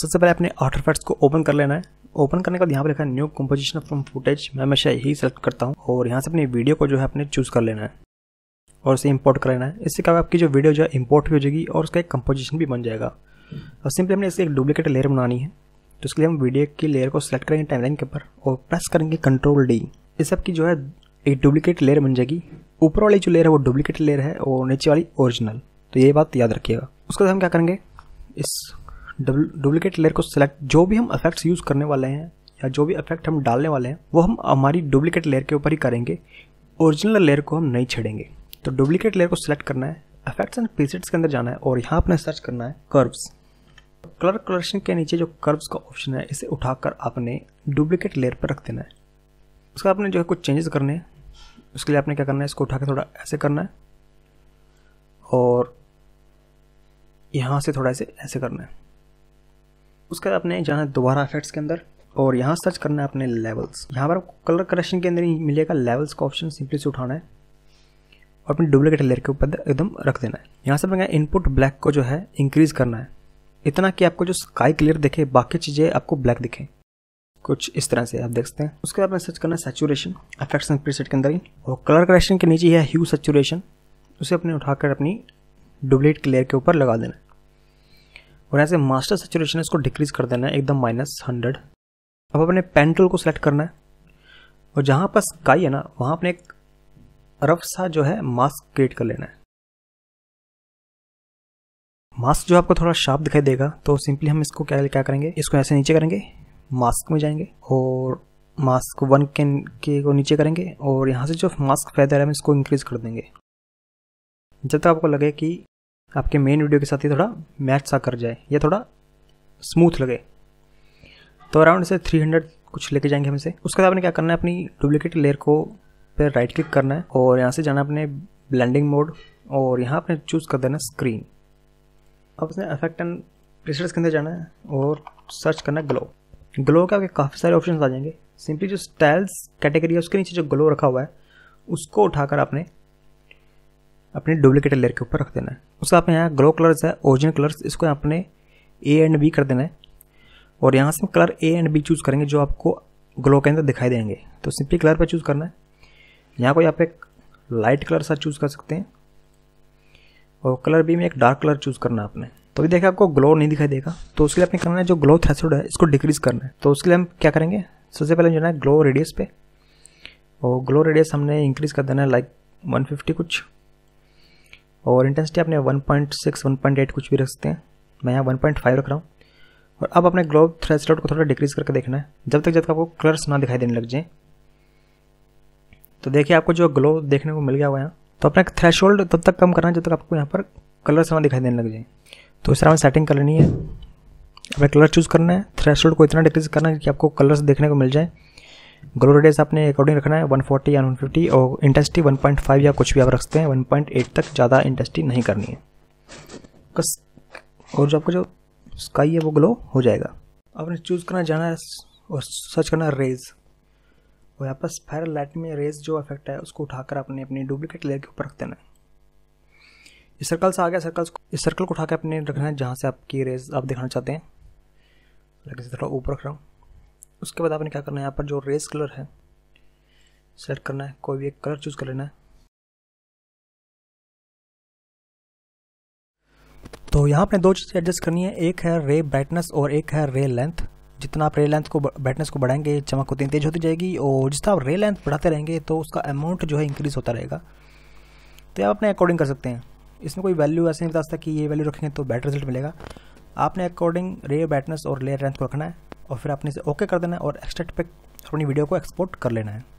सबसे पहले अपने आउटर फैक्ट्स को ओपन कर लेना है ओपन करने के बाद यहाँ पर लिखा है न्यू कम्पोजिशन फ्रॉम फुटेज मैं हमेशा यही सेलेक्ट करता हूँ और यहाँ से अपनी वीडियो को जो है अपने चूज़ कर लेना है और उसे इंपोर्ट कर लेना है इससे क्या आपकी जो वीडियो जो है इंपोर्ट भी हो जाएगी और उसका एक कंपोजिशन भी बन जाएगा और सिंपली हमने इसकी एक डुप्लीकेट लेयर बनानी है तो इसके लिए हम वीडियो की लेयर को सेलेक्ट करेंगे टाइमलाइन के ऊपर और प्रेस करेंगे कंट्रोल डी इस सबकी जो है एक डुप्लीकेट लेयर बन जाएगी ऊपर वाली जो लेयर है वो डुप्लीकेट लेयर है और नीचे वाली ओरिजिनल तो ये बात याद रखिएगा उसके बाद हम क्या करेंगे इस डुप्लीकेट लेयर को सिलेक्ट जो भी हम इफेक्ट्स यूज़ करने वाले हैं या जो भी इफेक्ट हम डालने वाले हैं वो हम हमारी डुप्लीकेट लेयर के ऊपर ही करेंगे ओरिजिनल लेयर को हम नहीं छेड़ेंगे तो डुप्लीकेट लेयर को सिलेक्ट करना है इफेक्ट्स एंड प्रीसेट्स के अंदर जाना है और यहाँ आपने सर्च करना है कर्व्स कलर कलेक्शन के नीचे जो कर्व्स का ऑप्शन है इसे उठाकर आपने डुप्लीकेट लेयर पर रख देना है उसका आपने जो है कुछ चेंजेस करने हैं उसके लिए आपने क्या करना है इसको उठा थोड़ा ऐसे करना है और यहाँ से थोड़ा ऐसे ऐसे करना है उसके बाद अपने जाना है दोबारा इफेक्ट्स के अंदर और यहाँ सर्च करना है अपने लेवल्स यहाँ पर आपको कलर करेक्शन के अंदर ही मिलेगा लेवल्स का ऑप्शन सिंपली से उठाना है और अपनी डुप्लीकेट लेयर के ऊपर एकदम रख देना है यहाँ से अपना इनपुट ब्लैक को जो है इंक्रीज़ करना है इतना कि आपको जो स्काई क्लियर दिखे बाकी चीज़ें आपको ब्लैक दिखें कुछ इस तरह से आप देख सकते हैं उसके बाद में सर्च करना है सेचुरेशन अफेक्ट्स एंड प्रीसेट के अंदर ही और कलर करेक्शन के नीचे है ह्यू सेचुरेशन उसे अपने उठाकर अपनी डुप्लीकेट लेयर के ऊपर लगा देना और ऐसे मास्टर सेचुरेशन इसको डिक्रीज कर देना है एकदम माइनस हंड्रेड अब अपने पेन टूल को सिलेक्ट करना है और जहाँ पर स्काई है ना वहाँ अपने एक रफ सा जो है मास्क क्रिएट कर लेना है मास्क जो आपको थोड़ा शार्प दिखाई देगा तो सिंपली हम इसको क्या क्या करेंगे इसको ऐसे नीचे करेंगे मास्क में जाएंगे और मास्क वन के, के को नीचे करेंगे और यहाँ से जो मास्क फैदर है हम इसको इंक्रीज कर देंगे जब तक आपको लगे कि आपके मेन वीडियो के साथ ही थोड़ा मैच सा कर जाए या थोड़ा स्मूथ लगे तो अराउंड से 300 कुछ लेके जाएंगे हमसे उसके बाद आपने क्या करना है अपनी डुप्लीकेट लेयर को पर राइट क्लिक करना है और यहाँ से जाना अपने ब्लेंडिंग मोड और यहाँ आपने चूज़ कर देना स्क्रीन अब उसने अफेक्ट एंड प्रिसर्स के अंदर जाना है और सर्च करना है ग्लो ग्लो के आपके काफ़ी सारे ऑप्शन आ जाएंगे सिंपली जो स्टाइल्स कैटेगरी है उसके नीचे जो ग्लो रखा हुआ है उसको उठाकर आपने अपने डुप्लीकेट लेयर के ऊपर रख देना है उसका आपने यहाँ ग्लो कलर्स है ओरिजिनल कलर्स इसको आपने ए एंड बी कर देना है और यहाँ से colour A and B choose करेंगे जो आपको ग्लो के अंदर दिखाई देंगे तो सिंपली कलर पर चूज़ करना है यहाँ कोई आप एक लाइट कलर सा चूज़ कर सकते हैं और कलर बी में एक डार्क कलर चूज़ करना है आपने तो अभी देखिए आपको ग्लो नहीं दिखाई देगा तो उसके लिए आपने करना है जो ग्लो थ्रेसोड है इसको डिक्रीज़ करना है तो उसके लिए हम क्या करेंगे सबसे पहले जो है ग्लो रेडियस पे और ग्लो रेडियस हमने इंक्रीज़ कर देना है लाइक 150 कुछ और इंटेंसिटी आपने 1.6 1.8 कुछ भी रख सकते हैं मैं यहाँ 1.5 रख रहा हूँ और अब अपने ग्लोब थ्रेस को थोड़ा डिक्रीज करके देखना है जब तक जब तक आपको कलर्स ना दिखाई देने लग जाए तो देखिए आपको जो ग्लो देखने को मिल गया हुआ है तो अपना थ्रेश तब तक कम करना है जब तक आपको यहाँ पर कलर्स ना दिखाई देने लग जाए तो इस तरह हमें सेटिंग करनी है अपने कलर चूज़ करना है थ्रेश को इतना डिक्रीज करना है कि आपको कलर्स देखने को मिल जाए ग्लो रेडियस आपने अकॉर्डिंग रखना है 140 या 150 और इंटेंसिटी 1.5 या कुछ भी आप रखते हैं 1.8 तक ज़्यादा इंटेंसिटी नहीं करनी है बस और जो आपका जो स्काई है वो ग्लो हो जाएगा आपने चूज़ करना जाना है और सर्च करना रेज और यहाँ पर स्पायर लाइट में रेज जो इफेक्ट है उसको उठाकर आपने अपने डुप्लीकेट लेयर के ऊपर रख देना है इस सर्कल से आ गया सर्कल इस सर्कल को उठा के अपने रखना है जहाँ से आपकी रेज आप दिखाना चाहते हैं थोड़ा ऊपर रख रहा हूँ उसके बाद आपने क्या करना है यहाँ पर जो रेस कलर है सेलेक्ट करना है कोई भी एक कलर चूज़ कर लेना है तो यहाँ पर दो चीज़ें एडजस्ट करनी है एक है रे ब्राइटनेस और एक है रे लेंथ जितना आप रे लेंथ को ब्राइटनेस को बढ़ाएंगे चमक होती तेज होती जाएगी और जितना आप रे लेंथ बढ़ाते रहेंगे तो उसका अमाउंट जो है इंक्रीज होता रहेगा तो आप अपने अकॉर्डिंग कर सकते हैं इसमें कोई वैल्यू ऐसे नहीं बता सकता कि ये वैल्यू रखेंगे तो बेटर रिजल्ट मिलेगा आपने अकॉर्डिंग रे ब्राइटनेस और रे लेंथ को रखना है और फिर आपने इसे ओके कर देना है और एक्सट्रैक्ट पे अपनी वीडियो को एक्सपोर्ट कर लेना है